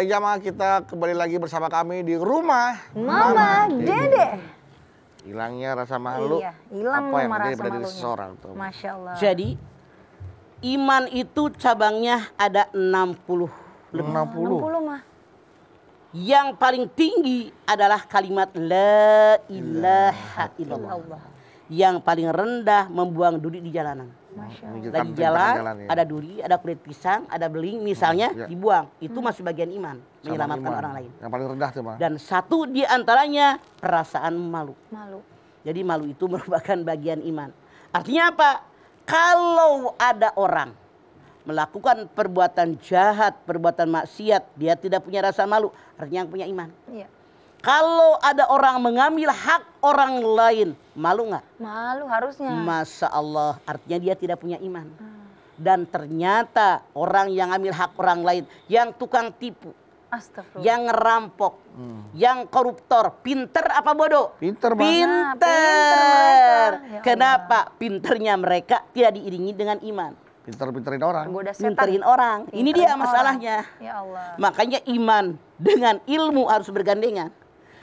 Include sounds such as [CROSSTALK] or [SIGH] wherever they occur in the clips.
Baik jamaah kita kembali lagi bersama kami di rumah Mama, Mama Dede. Hilangnya rasa malu. Iya, hilang apa yang rasa daripada seseorang tuh. Masya Allah. Jadi iman itu cabangnya ada 60 Hmm. 60. 60 mah. Yang paling tinggi adalah kalimat la ilaha illallah. Yang paling rendah membuang duri di jalanan lagi jalan, jalan ya. ada duri, ada kulit pisang, ada beling misalnya hmm, ya. dibuang. Itu hmm. masih bagian iman, menyelamatkan iman. orang lain. Yang paling rendah tuh, Dan satu di antaranya perasaan malu. Malu. Jadi malu itu [LAUGHS] merupakan bagian iman. Artinya apa? Kalau ada orang melakukan perbuatan jahat, perbuatan maksiat, dia tidak punya rasa malu, artinya yang punya iman. Iya. Kalau ada orang mengambil hak orang lain, malu nggak? Malu harusnya. Masya Allah, artinya dia tidak punya iman. Hmm. Dan ternyata orang yang ambil hak orang lain, yang tukang tipu, yang ngerampok, hmm. yang koruptor, pinter apa bodoh? Pinter, banget. Nah, pinter. pinter ya Kenapa? Pinternya mereka tidak diiringi dengan iman pinter-pinterin orang. Pinterin orang. Ini dia masalahnya. Ya Allah. Makanya iman dengan ilmu harus bergandengan.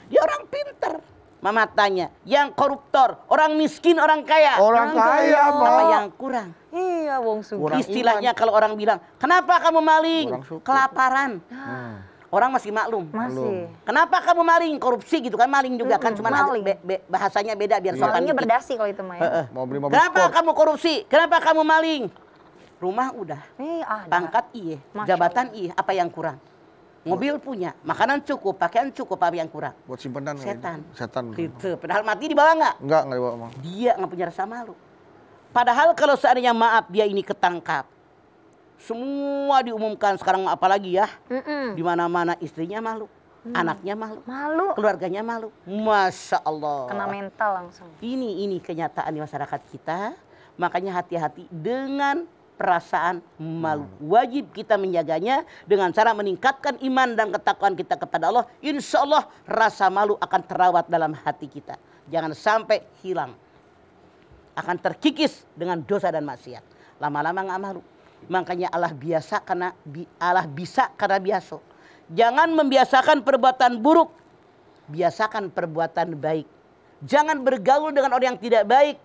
Dia orang pinter. Mama tanya, yang koruptor, orang miskin, orang kaya. Orang, orang kaya, kaya Apa yang kurang? Iya, wong sugih. Istilahnya kalau orang bilang, kenapa kamu maling? Kelaparan. Hmm. Orang masih maklum. Masih. Kenapa kamu maling? Korupsi gitu kan maling juga -hmm. kan cuma be, be, bahasanya beda biar iya. sopan. berdasi kalau itu main. Ya. Mau beli mobil Kenapa sport. kamu korupsi? Kenapa kamu maling? Rumah udah. Eh, ada. Pangkat iya, jabatan iya, apa yang kurang? Mobil punya, makanan cukup, pakaian cukup, apa yang kurang? Buat simpenan. Gitu. Setan. Ya, Setan. Gitu. Padahal mati dibawa nggak? Nggak, nggak dibawa. Emang. Dia nggak punya rasa malu. Padahal kalau seandainya maaf dia ini ketangkap, semua diumumkan sekarang apalagi ya, mm -mm. di mana-mana istrinya malu. Hmm. Anaknya malu. Malu. Keluarganya malu. Masya Allah. Kena mental langsung. Ini, ini kenyataan di masyarakat kita. Makanya hati-hati dengan perasaan hmm. malu. Wajib kita menjaganya dengan cara meningkatkan iman dan ketakwaan kita kepada Allah. Insya Allah rasa malu akan terawat dalam hati kita. Jangan sampai hilang. Akan terkikis dengan dosa dan maksiat. Lama-lama nggak malu. Makanya Allah biasa karena Allah bisa karena biasa. Jangan membiasakan perbuatan buruk. Biasakan perbuatan baik. Jangan bergaul dengan orang yang tidak baik.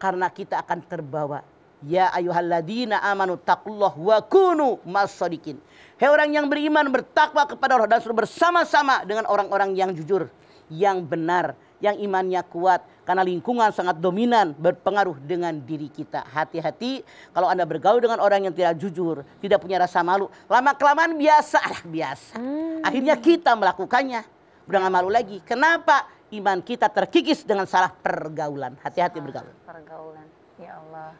Karena kita akan terbawa Ya ayuhalladina amanu taqullah wa kunu masadikin. Hei orang yang beriman bertakwa kepada Allah dan bersama-sama dengan orang-orang yang jujur, yang benar, yang imannya kuat karena lingkungan sangat dominan berpengaruh dengan diri kita. Hati-hati kalau Anda bergaul dengan orang yang tidak jujur, tidak punya rasa malu, lama-kelamaan biasa, alah biasa. Hmm. Akhirnya kita melakukannya. Udah malu lagi. Kenapa? Iman kita terkikis dengan salah pergaulan. Hati-hati bergaul. Pergaulan. Ya Allah.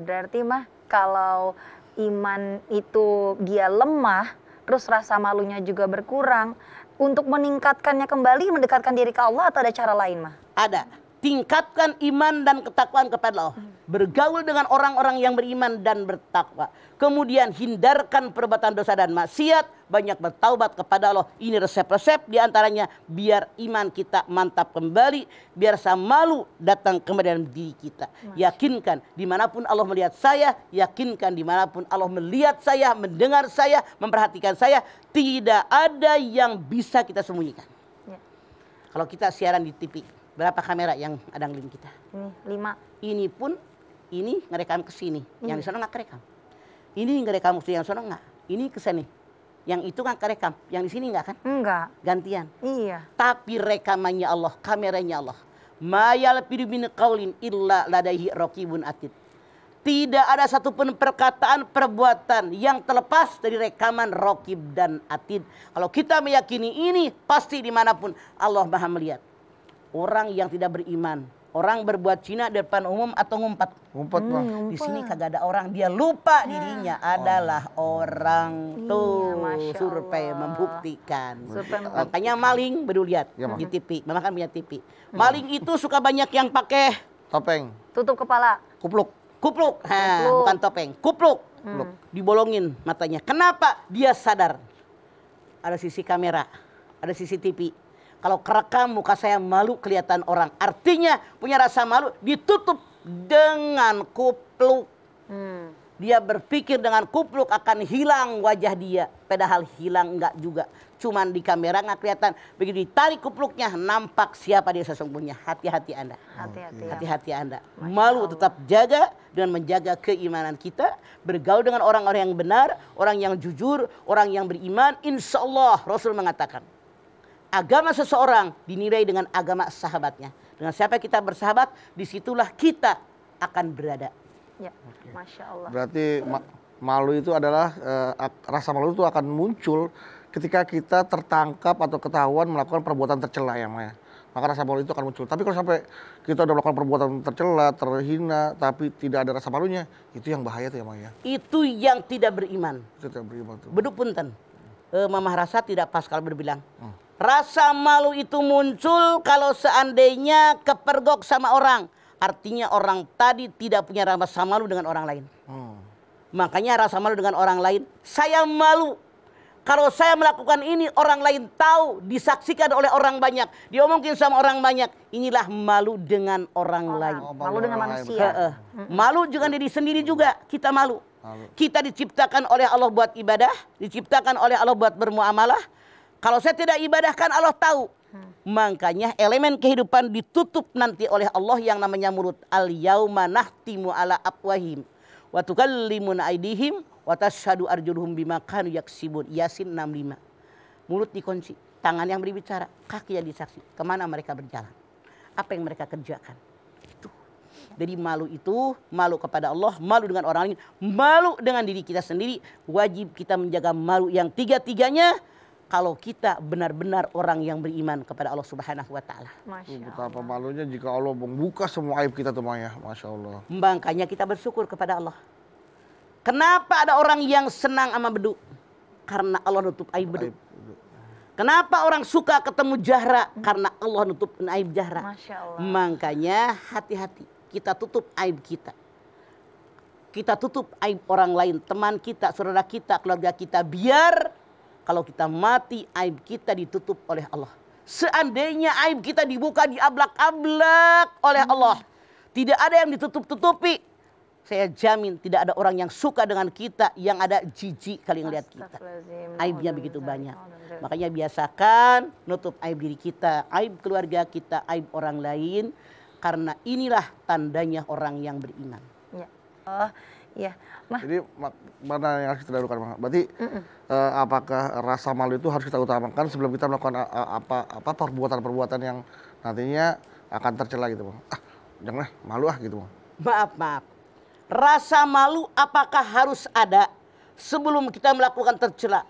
Berarti mah kalau iman itu dia lemah, terus rasa malunya juga berkurang, untuk meningkatkannya kembali mendekatkan diri ke Allah atau ada cara lain mah? Ada. Tingkatkan iman dan ketakwaan kepada Allah. Hmm bergaul dengan orang-orang yang beriman dan bertakwa. Kemudian hindarkan perbuatan dosa dan maksiat, banyak bertaubat kepada Allah. Ini resep-resep di antaranya biar iman kita mantap kembali, biar sama malu datang kembali dalam diri kita. Yakinkan dimanapun Allah melihat saya, yakinkan dimanapun Allah melihat saya, mendengar saya, memperhatikan saya, tidak ada yang bisa kita sembunyikan. Ya. Kalau kita siaran di TV, berapa kamera yang ada link kita? Ini lima. Ini pun ini ngerekam ke sini, hmm. yang di hmm. sana nggak kerekam. Ini ngerekam ke sini, yang sana nggak. Ini ke sini. Yang itu nggak kerekam, yang di sini nggak kan? Enggak. Gantian. Iya. Tapi rekamannya Allah, kameranya Allah. Mayal min kaulin illa ladahi rokibun atid. Tidak ada satu pun perkataan perbuatan yang terlepas dari rekaman rokib dan atid. Kalau kita meyakini ini pasti dimanapun Allah maha melihat. Orang yang tidak beriman orang berbuat cina depan umum atau ngumpet. Ngumpet, hmm, Bang. Hmm, di sini kagak ada orang, dia lupa ya. dirinya adalah oh. orang iya, tuh. survei membuktikan. Makanya maling baru lihat ya, di TV. Memang kan punya TV. Hmm. Maling itu suka banyak yang pakai topeng. Tutup kepala. Kupluk. Kupluk. Ha, kupluk. bukan topeng. Kupluk. Hmm. Dibolongin matanya. Kenapa? Dia sadar. Ada sisi kamera, ada CCTV kalau kerekam muka saya malu kelihatan orang. Artinya punya rasa malu ditutup dengan kupluk. Hmm. Dia berpikir dengan kupluk akan hilang wajah dia. Padahal hilang enggak juga. Cuman di kamera enggak kelihatan. Begitu ditarik kupluknya nampak siapa dia sesungguhnya. Hati-hati Anda. Hati-hati. Ya. Hati-hati Anda. Malu tetap jaga dengan menjaga keimanan kita. Bergaul dengan orang-orang yang benar. Orang yang jujur. Orang yang beriman. Insya Allah Rasul mengatakan agama seseorang dinilai dengan agama sahabatnya. Dengan siapa kita bersahabat, disitulah kita akan berada. Ya, Masya Allah. Berarti ma malu itu adalah, e, rasa malu itu akan muncul ketika kita tertangkap atau ketahuan melakukan perbuatan tercela ya Maya. Maka rasa malu itu akan muncul. Tapi kalau sampai kita sudah melakukan perbuatan tercela, terhina, tapi tidak ada rasa malunya, itu yang bahaya tuh ya Maya. Itu yang tidak beriman. Itu tidak beriman Beduk punten uh, eh, Mama Rasa tidak pas kalau berbilang. Hmm. Rasa malu itu muncul kalau seandainya kepergok sama orang. Artinya orang tadi tidak punya rasa malu dengan orang lain. Hmm. Makanya rasa malu dengan orang lain. Saya malu kalau saya melakukan ini orang lain tahu disaksikan oleh orang banyak diomongin sama orang banyak inilah malu dengan orang, orang. Oh, lain malu, dengan manusia malu dengan diri sendiri juga kita malu kita diciptakan oleh Allah buat ibadah, diciptakan oleh Allah buat bermuamalah. Kalau saya tidak ibadahkan Allah tahu. Hmm. Makanya elemen kehidupan ditutup nanti oleh Allah yang namanya mulut. Al yauma nahtimu ala afwahim wa limun aidihim wa tashhadu arjuluhum bima kanu yaksibun. Yasin 65. Mulut dikunci, tangan yang berbicara, kaki yang disaksi. Kemana mereka berjalan? Apa yang mereka kerjakan? Jadi malu itu malu kepada Allah, malu dengan orang lain, malu dengan diri kita sendiri. Wajib kita menjaga malu yang tiga-tiganya kalau kita benar-benar orang yang beriman kepada Allah Subhanahu wa taala. Betapa malunya jika Allah membuka semua aib kita tuh Maya, Masya Allah. Makanya kita bersyukur kepada Allah. Kenapa ada orang yang senang sama beduk? Karena Allah nutup aib beduk. Kenapa orang suka ketemu jahra? Karena Allah nutup aib jahra. Makanya hati-hati kita tutup aib kita. Kita tutup aib orang lain, teman kita, saudara kita, keluarga kita. Biar kalau kita mati, aib kita ditutup oleh Allah. Seandainya aib kita dibuka, diablak-ablak oleh Allah. Tidak ada yang ditutup-tutupi. Saya jamin tidak ada orang yang suka dengan kita yang ada jijik kali lihat kita. Aibnya begitu banyak. Makanya biasakan nutup aib diri kita, aib keluarga kita, aib orang lain karena inilah tandanya orang yang beriman. Ya. Oh, ya. Mah. Jadi mana yang harus kita lakukan? Berarti mm -mm. Eh, apakah rasa malu itu harus kita utamakan sebelum kita melakukan eh, eh, apa apa perbuatan-perbuatan yang nantinya akan tercela gitu, Mah? Ah, janganlah malu ah gitu, Mah. Maaf, maaf. Rasa malu apakah harus ada sebelum kita melakukan tercela?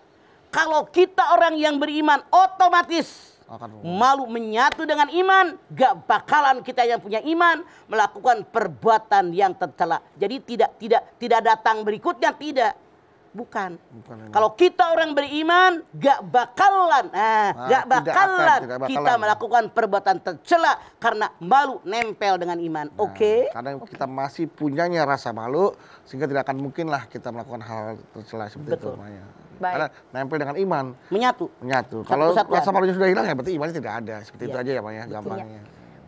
Kalau kita orang yang beriman, otomatis Malu menyatu dengan iman. Gak bakalan kita yang punya iman melakukan perbuatan yang tercela. Jadi tidak tidak tidak datang berikutnya tidak. Bukan. Bukan Kalau kita orang beriman, gak bakalan, eh, nah, gak bakalan, akan, bakalan kita melakukan perbuatan tercela karena malu nempel dengan iman. Nah, Oke. Okay? Karena okay. kita masih punyanya rasa malu, sehingga tidak akan mungkinlah kita melakukan hal tercela seperti Betul. itu. Betul. Baik. Karena nempel dengan iman. Menyatu. Menyatu. Satu Kalau rasa malunya sudah hilang ya berarti imannya tidak ada. Seperti ya. itu iya. aja ya Pak ya gampangnya.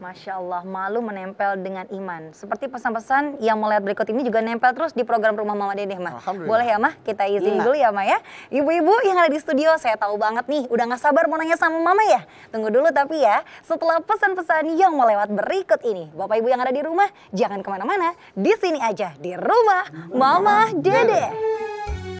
Masya Allah, malu menempel dengan iman. Seperti pesan-pesan yang melihat berikut ini juga nempel terus di program Rumah Mama Dedeh, Mah. Boleh ya, Mah? Kita izin iya. dulu ya, Mah ya. Ibu-ibu yang ada di studio, saya tahu banget nih, udah gak sabar mau nanya sama Mama ya. Tunggu dulu tapi ya, setelah pesan-pesan yang melewat berikut ini. Bapak Ibu yang ada di rumah, jangan kemana-mana. Di sini aja, di Rumah Mama Dedeh.